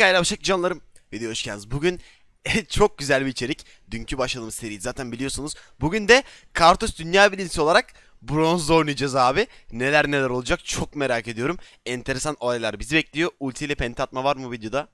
Gayla Başak canlarım. Video hoş geldiniz. Bugün çok güzel bir içerik. Dünkü başladığımız seri zaten biliyorsunuz. Bugün de Kartus Dünya Birincisi olarak bronz oynayacağız abi. Neler neler olacak çok merak ediyorum. Enteresan olaylar bizi bekliyor. Ulti ile pentatma var mı videoda?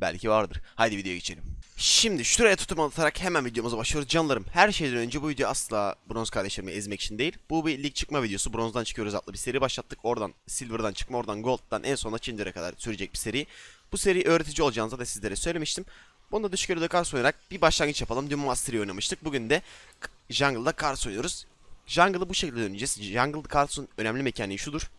Belki vardır. Haydi videoya geçelim. Şimdi şuraya tutum atarak hemen videomuza başlıyoruz. Canlarım her şeyden önce bu video asla bronz kardeşlerimi ezmek için değil. Bu bir lig çıkma videosu. Bronzdan çıkıyoruz adlı bir seri başlattık. Oradan silver'dan çıkma oradan gold'dan en sona çindire kadar sürecek bir seri. Bu seri öğretici olacağını da sizlere söylemiştim. Bunu da düşük eloda Kars oynayarak bir başlangıç yapalım. Dün Master'ı oynamıştık. Bugün de Jungle'da Kars oynuyoruz. Jungle'ı bu şekilde döneceğiz. Jungle Kars'ın önemli mekaniği şudur.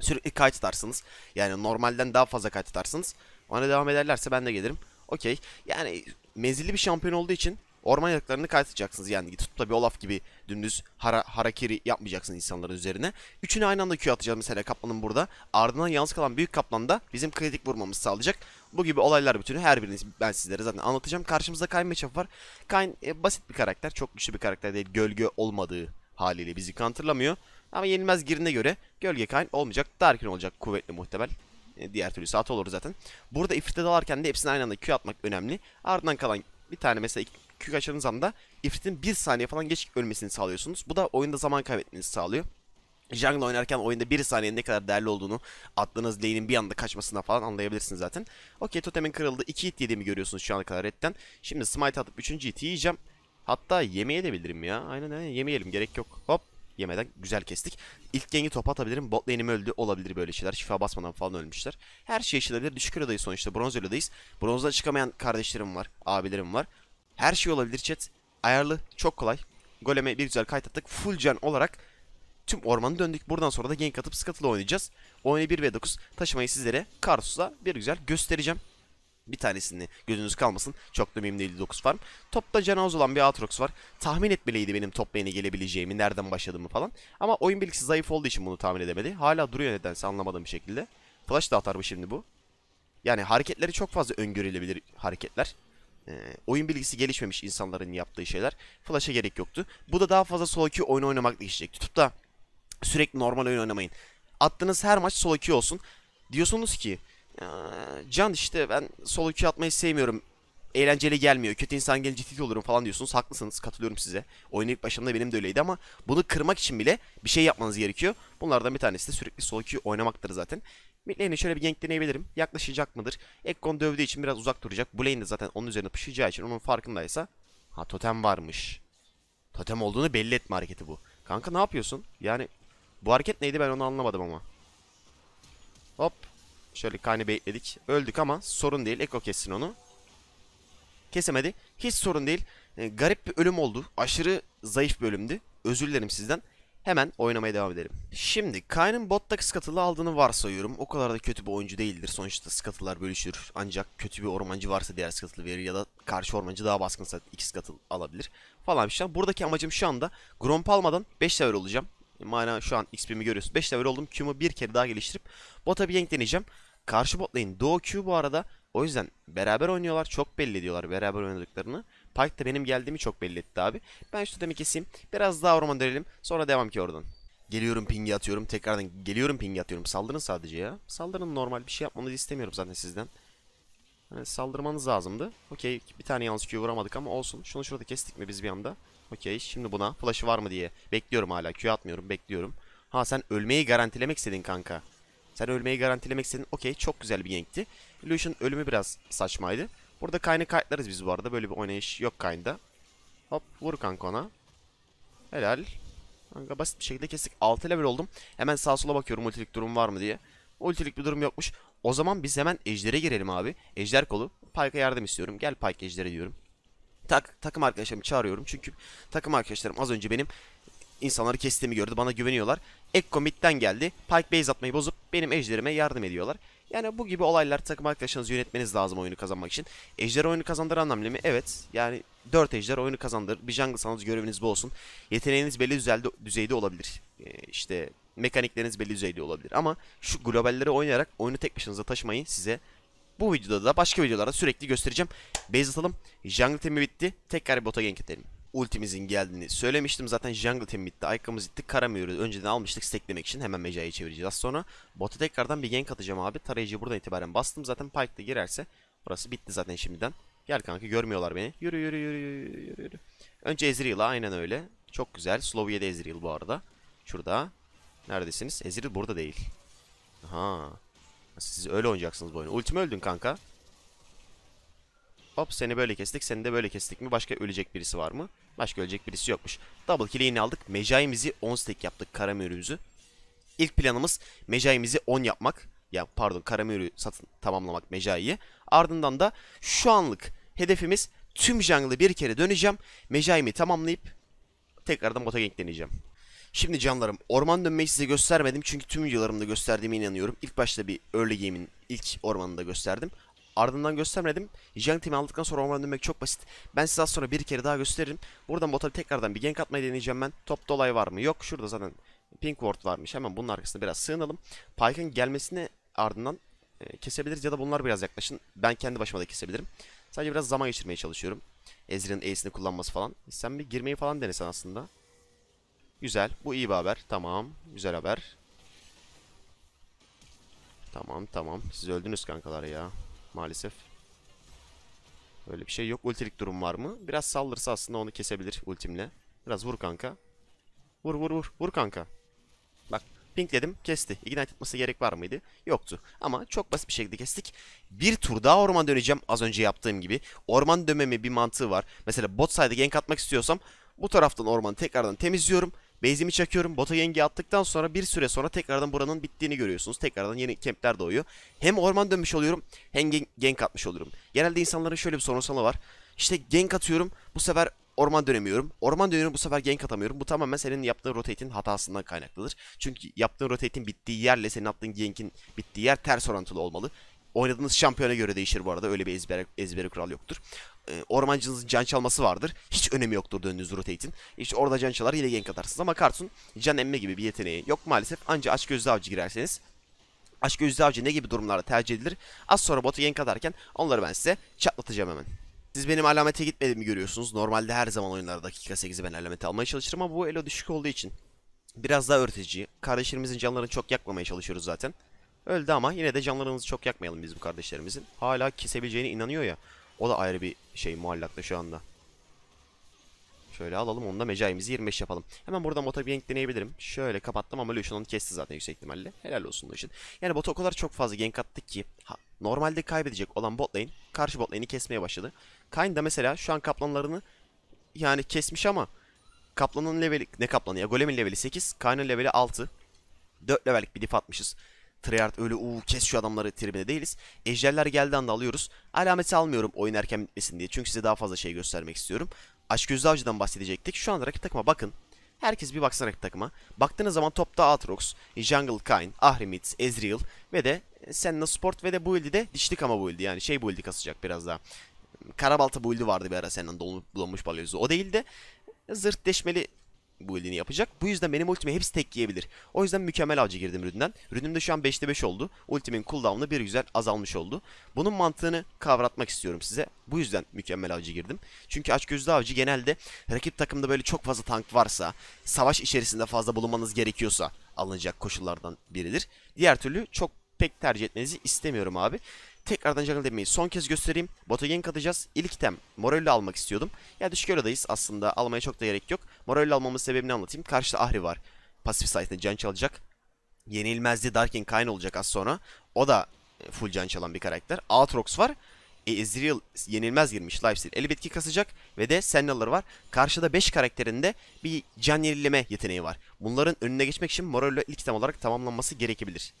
Sürekli kite tutarsınız. Yani normalden daha fazla kite tutarsınız. Ona devam ederlerse ben de gelirim. Okey. Yani menzilli bir şampiyon olduğu için Orman yaklarını kayıtlayacaksınız yani. Tutup bir Olaf gibi dümdüz hara, harakiri yapmayacaksınız insanların üzerine. Üçünü aynı anda Q atacağız mesela kaplanın burada. Ardından yalnız kalan büyük kaplan da bizim kritik vurmamızı sağlayacak. Bu gibi olaylar bütünü her birini ben sizlere zaten anlatacağım. Karşımızda Kayn Meçhaf var. Kayn e, basit bir karakter. Çok güçlü bir karakter değil. Gölge olmadığı haliyle bizi counterlamıyor. Ama yenilmez girine göre Gölge Kayn olmayacak. Darkin olacak kuvvetli muhtemel. E, diğer türlü saat olur zaten. Burada ifrite dalarken de hepsini aynı anda Q atmak önemli. Ardından kalan bir tane mesela Q açtığınız anda ifritin 1 saniye falan geç ölmesini sağlıyorsunuz. Bu da oyunda zaman kaybetmenizi sağlıyor. Jungle oynarken oyunda 1 saniyenin ne kadar değerli olduğunu attığınız lane'in bir anda kaçmasına falan anlayabilirsiniz zaten. Okey totemin kırıldı. 2 hit yediğimi görüyorsunuz şu ana kadar redden. Şimdi smite atıp 3. hit yiyeceğim. Hatta yemeye de bilirim ya. Aynen aynen yemeyelim gerek yok. Hop yemeden güzel kestik. İlk gengi top atabilirim. Bot lane'im öldü. Olabilir böyle şeyler. Şifa basmadan falan ölmüşler. Her şey işlenebilir. Düşük elodayız sonuçta. Bronz elodayız. Bronzda çıkamayan kardeşlerim var. Abilerim var. Her şey olabilir chat. Ayarlı, çok kolay. Goleme bir güzel kayıt attık. Full can olarak tüm ormanı döndük. Buradan sonra da gank atıp scuttle oynayacağız. Oyunu 1 v 9 taşımayı sizlere Kartus'la bir güzel göstereceğim. Bir tanesini gözünüz kalmasın. Çok da mühim değil 9 farm. Topta canavuz olan bir Aatrox var. Tahmin etmeliydi benim top lane'e gelebileceğimi, nereden başladığımı falan. Ama oyun bilgisi zayıf olduğu için bunu tahmin edemedi. Hala duruyor nedense anlamadığım bir şekilde. Flash da atar mı şimdi bu? Yani hareketleri çok fazla öngörülebilir hareketler e, oyun bilgisi gelişmemiş insanların yaptığı şeyler. Flash'a gerek yoktu. Bu da daha fazla solo queue oyunu oynamakla işleyecek. Tutup da sürekli normal oyun oynamayın. Attığınız her maç solo queue olsun. Diyorsunuz ki Can işte ben solo queue atmayı sevmiyorum. Eğlenceli gelmiyor. Kötü insan gelince titi olurum falan diyorsunuz. Haklısınız. Katılıyorum size. Oyunun ilk başında benim de öyleydi ama bunu kırmak için bile bir şey yapmanız gerekiyor. Bunlardan bir tanesi de sürekli solo queue oynamaktır zaten. Midlane'e şöyle bir gank deneyebilirim. Yaklaşacak mıdır? Ekkon dövdüğü için biraz uzak duracak. Blaine de zaten onun üzerine pışacağı için onun farkındaysa. Ha totem varmış. Totem olduğunu belli etme hareketi bu. Kanka ne yapıyorsun? Yani bu hareket neydi ben onu anlamadım ama. Hop. Şöyle kaynağı bekledik. Öldük ama sorun değil. Eko kessin onu. Kesemedi. Hiç sorun değil. E, garip bir ölüm oldu. Aşırı zayıf bir ölümdü. Özür dilerim sizden. Hemen oynamaya devam edelim. Şimdi Kayn'ın botta skatılı aldığını varsayıyorum. O kadar da kötü bir oyuncu değildir. Sonuçta skatılar bölüşür. Ancak kötü bir ormancı varsa diğer skatılı verir ya da karşı ormancı daha baskınsa iki skatıl alabilir falan bir şey. Buradaki amacım şu anda Gromp almadan 5 level olacağım. Mana şu an XP'mi görüyorsun. 5 level oldum. Q'mu bir kere daha geliştirip bota bir gank deneyeceğim. Karşı botlayın. lane Doğu Q bu arada. O yüzden beraber oynuyorlar. Çok belli ediyorlar beraber oynadıklarını. Park da benim geldiğimi çok belli etti abi. Ben şu totemi keseyim. Biraz daha orman dönelim. Sonra devam ki oradan. Geliyorum pingi atıyorum. Tekrardan geliyorum pingi atıyorum. Saldırın sadece ya. Saldırın normal. Bir şey yapmanızı istemiyorum zaten sizden. Hani saldırmanız lazımdı. Okey. Bir tane yalnız Q vuramadık ama olsun. Şunu şurada kestik mi biz bir anda? Okey. Şimdi buna flash'ı var mı diye. Bekliyorum hala. Q atmıyorum. Bekliyorum. Ha sen ölmeyi garantilemek istedin kanka. Sen ölmeyi garantilemek istedin. Okey. Çok güzel bir gankti. Lucian ölümü biraz saçmaydı. Burada Kayn'ı kayıtlarız biz bu arada. Böyle bir oynayış yok kayında. Hop vur kanka ona. Helal. Kanka basit bir şekilde kestik. 6 level oldum. Hemen sağa sola bakıyorum ultilik durum var mı diye. Ultilik bir durum yokmuş. O zaman biz hemen ejdere girelim abi. Ejder kolu. Pike'a yardım istiyorum. Gel Pike ejdere diyorum. Tak, takım arkadaşlarımı çağırıyorum. Çünkü takım arkadaşlarım az önce benim insanları kestiğimi gördü. Bana güveniyorlar. Ekko midden geldi. Pike base atmayı bozup benim ejderime yardım ediyorlar. Yani bu gibi olaylar takım arkadaşınız yönetmeniz lazım oyunu kazanmak için. Ejder oyunu kazandır anlamlı mı? Evet. Yani 4 ejder oyunu kazandır. Bir jungle'sanız göreviniz bu olsun. Yeteneğiniz belli düzeyde, düzeyde olabilir. Ee, işte mekanikleriniz belli düzeyde olabilir. Ama şu globallere oynayarak oyunu tek başınıza taşımayı size bu videoda da başka videolarda sürekli göstereceğim. Base atalım. Jungle temi bitti. Tekrar bota gank edelim ultimizin geldiğini söylemiştim. Zaten jungle team bitti. Aykımız gitti. Karamür'ü önceden almıştık steklemek için. Hemen mecayı çevireceğiz. sonra bot'a tekrardan bir gank atacağım abi. Tarayıcı buradan itibaren bastım. Zaten Pike girerse burası bitti zaten şimdiden. Gel kanka görmüyorlar beni. Yürü yürü yürü yürü yürü. Önce Ezreal'a aynen öyle. Çok güzel. Slow 7 Ezreal bu arada. Şurada. Neredesiniz? Ezreal burada değil. Aha. Siz öyle oynayacaksınız bu oyunu. Ultimi öldün kanka. Hop seni böyle kestik, seni de böyle kestik mi? Başka ölecek birisi var mı? Başka ölecek birisi yokmuş. Double kill'i yine aldık. Mecai'mizi 10 stack yaptık karamürümüzü. İlk planımız Mecai'mizi 10 yapmak. Ya pardon karamürü satın tamamlamak Mecai'yi. Ardından da şu anlık hedefimiz tüm jungle'ı bir kere döneceğim. Mecai'mi tamamlayıp tekrardan bota gank Şimdi canlarım orman dönmeyi size göstermedim çünkü tüm videolarımda gösterdiğime inanıyorum. İlk başta bir early game'in ilk ormanını da gösterdim. Ardından göstermedim. Jungle Team'i aldıktan sonra ormana dönmek çok basit. Ben size az sonra bir kere daha gösteririm. Buradan bota tekrardan bir gank atmayı deneyeceğim ben. top olay var mı? Yok. Şurada zaten Pink Ward varmış. Hemen bunun arkasına biraz sığınalım. Pyke'ın gelmesine ardından e, kesebiliriz ya da bunlar biraz yaklaşın. Ben kendi başıma da kesebilirim. Sadece biraz zaman geçirmeye çalışıyorum. Ezreal'in E'sini kullanması falan. Sen bir girmeyi falan denesen aslında. Güzel. Bu iyi bir haber. Tamam. Güzel haber. Tamam tamam. Siz öldünüz kankalar ya maalesef. Öyle bir şey yok. Ultilik durum var mı? Biraz saldırsa aslında onu kesebilir ultimle. Biraz vur kanka. Vur vur vur. Vur kanka. Bak pinkledim kesti. Ignite atması gerek var mıydı? Yoktu. Ama çok basit bir şekilde kestik. Bir tur daha orman döneceğim az önce yaptığım gibi. Orman dönmemi bir mantığı var. Mesela bot side'e gank atmak istiyorsam bu taraftan ormanı tekrardan temizliyorum. Base'imi çakıyorum. Bota yenge attıktan sonra bir süre sonra tekrardan buranın bittiğini görüyorsunuz. Tekrardan yeni kempler doğuyor. Hem orman dönmüş oluyorum hem gen genk atmış oluyorum. Genelde insanların şöyle bir sorunsalı var. İşte genk atıyorum bu sefer orman dönemiyorum. Orman dönüyorum bu sefer gank atamıyorum. Bu tamamen senin yaptığın rotate'in hatasından kaynaklıdır. Çünkü yaptığın rotate'in bittiği yerle senin attığın gank'in bittiği yer ters orantılı olmalı. Oynadığınız şampiyona göre değişir bu arada. Öyle bir ezber, ezberi kural yoktur. E, ee, ormancınızın can çalması vardır. Hiç önemi yoktur döndüğünüz rotate'in. İşte orada can çalar yine gank atarsınız. Ama Kartun can emme gibi bir yeteneği yok maalesef. Ancak aç gözlü avcı girerseniz Aşk Gözlü Avcı ne gibi durumlarda tercih edilir? Az sonra botu gank atarken onları ben size çatlatacağım hemen. Siz benim alamete gitmediğimi görüyorsunuz. Normalde her zaman oyunlarda dakika 8'i ben alamete almaya çalışırım ama bu elo düşük olduğu için biraz daha örteci. Kardeşlerimizin canlarını çok yakmamaya çalışıyoruz zaten. Öldü ama yine de canlarımızı çok yakmayalım biz bu kardeşlerimizin. Hala kesebileceğine inanıyor ya. O da ayrı bir şey muallakta şu anda. Şöyle alalım onu da mecaimizi 25 yapalım. Hemen burada bota bir deneyebilirim. Şöyle kapattım ama Lucian onu kesti zaten yüksek ihtimalle. Helal olsun Lucian. Yani bot o kadar çok fazla gank attı ki. Ha, normalde kaybedecek olan bot lane karşı bot lane'i kesmeye başladı. Kayn da mesela şu an kaplanlarını yani kesmiş ama kaplanın leveli ne kaplanı ya golemin leveli 8. Kayn'ın leveli 6. 4 levellik bir dif atmışız. Treyarch öyle uuu kes şu adamları tribine değiliz. Ejderler geldiği anda alıyoruz. Alameti almıyorum oyun erken bitmesin diye. Çünkü size daha fazla şey göstermek istiyorum. Açgözlü Avcı'dan bahsedecektik. Şu anda rakip takıma bakın. Herkes bir baksın rakip takıma. Baktığınız zaman topta Aatrox, Jungle Kayn, Ahrimit, Ezreal ve de Senna Sport ve de bu ildi de dişlik ama bu ildi. Yani şey bu ildi kasacak biraz daha. Karabalta bu ildi vardı bir ara Senna'nın donmuş balyozu. O değildi. de deşmeli build'ini yapacak. Bu yüzden benim ultimi hepsi tek yiyebilir. O yüzden mükemmel avcı girdim Rüdü'nden. Rüdüm de şu an 5'te 5 oldu. Ultimin cooldown'u bir güzel azalmış oldu. Bunun mantığını kavratmak istiyorum size. Bu yüzden mükemmel avcı girdim. Çünkü açgözlü avcı genelde rakip takımda böyle çok fazla tank varsa, savaş içerisinde fazla bulunmanız gerekiyorsa alınacak koşullardan biridir. Diğer türlü çok pek tercih etmenizi istemiyorum abi. Tekrardan jungle demeyi son kez göstereyim. Bota gank atacağız. İlk item Morello almak istiyordum. Ya yani düşük oradayız aslında almaya çok da gerek yok. Morello almamın sebebini anlatayım. Karşıda Ahri var. Pasif sayesinde can çalacak. Yenilmezdi Darkin Kayn olacak az sonra. O da e, full can çalan bir karakter. Aatrox var. E, Ezreal yenilmez girmiş lifesteal. Eli bitki kasacak ve de Sennalar var. Karşıda 5 karakterinde bir can yenileme yeteneği var. Bunların önüne geçmek için Morello ilk tam olarak tamamlanması gerekebilir.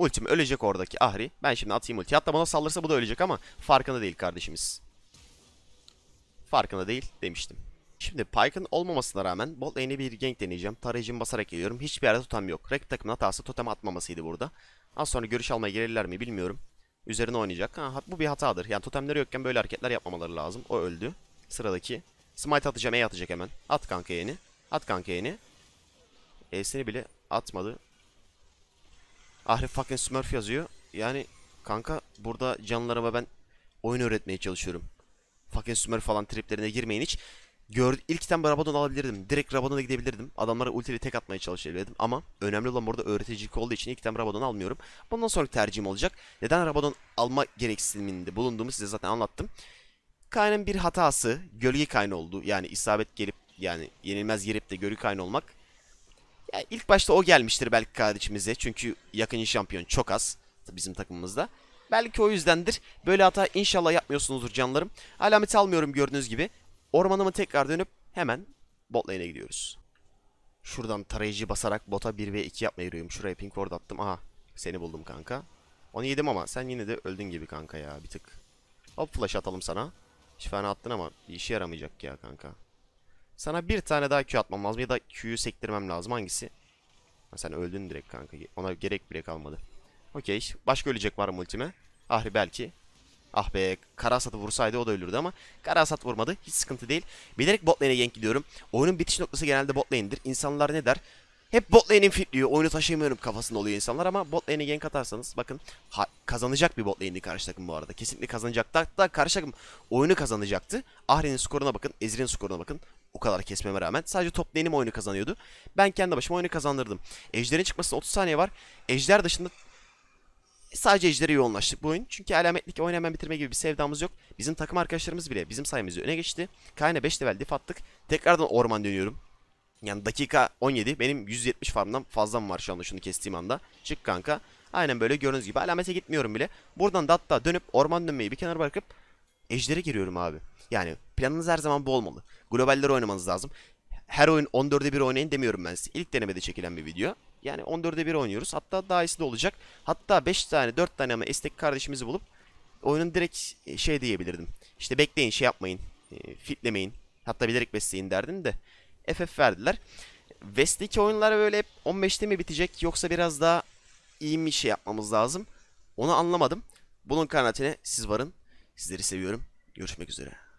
Ultim ölecek oradaki Ahri. Ben şimdi atayım ulti. Hatta bana saldırsa bu da ölecek ama farkında değil kardeşimiz. Farkında değil demiştim. Şimdi Pyke'ın olmamasına rağmen bot lane'e bir gank deneyeceğim. Tarayıcımı basarak geliyorum. Hiçbir yerde totem yok. Rakip takımın hatası totem atmamasıydı burada. Az sonra görüş almaya gelirler mi bilmiyorum. Üzerine oynayacak. Ha, bu bir hatadır. Yani totemleri yokken böyle hareketler yapmamaları lazım. O öldü. Sıradaki. Smite atacağım. E atacak hemen. At kanka yeni. At kanka yeni. E'sini bile atmadı. Ahri fucking Smurf yazıyor. Yani kanka burada canlarıma ben oyun öğretmeye çalışıyorum. Fucking Smurf falan triplerine girmeyin hiç. Gör, ilkten Rabadon alabilirdim. Direkt Rabadon'a gidebilirdim. Adamlara ultiyle tek atmaya çalışabilirdim. Ama önemli olan burada öğreticilik olduğu için ilkten Rabadon almıyorum. Bundan sonra tercihim olacak. Neden Rabadon alma gereksiniminde bulunduğumu size zaten anlattım. Kayn'ın bir hatası gölge kayn oldu. Yani isabet gelip yani yenilmez gelip de gölge kayn olmak ya ilk başta o gelmiştir belki kardeşimize. Çünkü yakın şampiyon çok az bizim takımımızda. Belki o yüzdendir. Böyle hata inşallah yapmıyorsunuzdur canlarım. Alameti almıyorum gördüğünüz gibi. Ormanımı tekrar dönüp hemen bot lane'e gidiyoruz. Şuradan tarayıcı basarak bota 1 ve 2 yapmayı yürüyorum. Şuraya pink ward attım. Aha seni buldum kanka. Onu yedim ama sen yine de öldün gibi kanka ya bir tık. Hop flash atalım sana. şifanı attın ama bir işe yaramayacak ya kanka. Sana bir tane daha Q atmam lazım ya da Q'yu sektirmem lazım. Hangisi? Ha, sen öldün direkt kanka. Ona gerek bile kalmadı. Okey. Başka ölecek var mı ultime? Ahri belki. Ah be Karasat'ı vursaydı o da ölürdü ama Karasat vurmadı. Hiç sıkıntı değil. Bilerek bot lane'e gank gidiyorum. Oyunun bitiş noktası genelde bot lane'dir. İnsanlar ne der? Hep bot lane'in fitliyor. Oyunu taşıyamıyorum kafasında oluyor insanlar ama bot lane'e gank atarsanız bakın ha, kazanacak bir bot lane'di karşı takım bu arada. Kesinlikle kazanacaktı. Hatta karşı takım oyunu kazanacaktı. Ahri'nin skoruna bakın. Ezrinin skoruna bakın o kadar kesmeme rağmen. Sadece top toplayınım oyunu kazanıyordu. Ben kendi başıma oyunu kazandırdım. Ejder'in çıkmasına 30 saniye var. Ejder dışında sadece Ejder'e yoğunlaştık bu oyun. Çünkü alametlik oyunu hemen bitirme gibi bir sevdamız yok. Bizim takım arkadaşlarımız bile bizim sayımızı öne geçti. Kayn'e 5 level dif attık. Tekrardan orman dönüyorum. Yani dakika 17 benim 170 farmdan fazlam var şu anda şunu kestiğim anda. Çık kanka. Aynen böyle gördüğünüz gibi alamete gitmiyorum bile. Buradan da hatta dönüp orman dönmeyi bir kenara bırakıp Ejder'e giriyorum abi. Yani planınız her zaman bu olmalı. Globaller oynamanız lazım. Her oyun 14'e 1 oynayın demiyorum ben size. İlk denemede çekilen bir video. Yani 14'e 1 oynuyoruz. Hatta daha iyisi de olacak. Hatta 5 tane 4 tane ama estek kardeşimizi bulup oyunun direkt e, şey diyebilirdim. İşte bekleyin şey yapmayın. E, fitlemeyin. Hatta bilerek besleyin derdin de. FF verdiler. West'teki oyunlar böyle hep 15'te mi bitecek yoksa biraz daha iyi mi şey yapmamız lazım? Onu anlamadım. Bunun karnatine siz varın. Sizleri seviyorum. Görüşmek üzere.